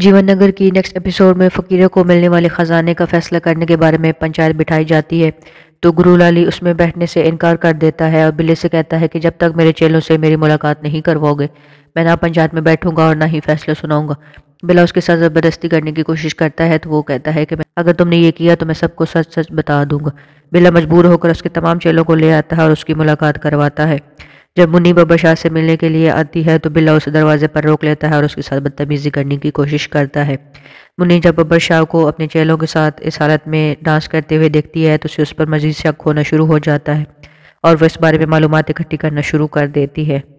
जीवन नगर की next episode में फ़कीरों को मिलने वाले ख़जाने का फैसला करने के बारे में पंचायत बिठाई जाती है तो गुरु लाली उसमें बैठने से इनकार कर देता है और बिल्ले से कहता है कि जब तक मेरे चेलों से मेरी मुलाकात नहीं करवाओगे मैं ना पंचायत में बैठूंगा और ना ही फैसला सुनाऊंगा बिला उसके साथ ज़बरदस्ती करने की कोशिश करता है तो वो कहता है कि मैं अगर तुमने ये किया तो मैं सबको सच सच बता दूंगा बिला मजबूर होकर उसके तमाम चेलों को ले आता है और उसकी मुलाकात करवाता है जब मुन्नी बाबा शाह से मिलने के लिए आती है तो बिल्ला उसे दरवाजे पर रोक लेता है और उसके साथ बदतमीजी करने की कोशिश करता है मुन्नी जब बबर शाह को अपने चेलों के साथ इस हालत में डांस करते हुए देखती है तो उसे उस पर मजीद शक होना शुरू हो जाता है और वह इस बारे में मालूम इकट्ठी करना शुरू कर देती है